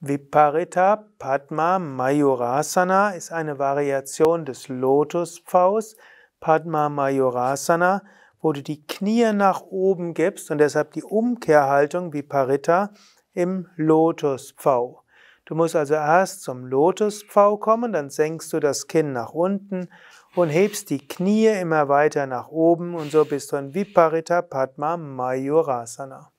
Viparita Padma Mayurasana ist eine Variation des Lotuspfaus Padma Mayurasana, wo du die Knie nach oben gibst und deshalb die Umkehrhaltung Viparita im Lotuspfau. Du musst also erst zum Lotuspfau kommen, dann senkst du das Kinn nach unten und hebst die Knie immer weiter nach oben und so bist du in Viparita Padma Mayurasana.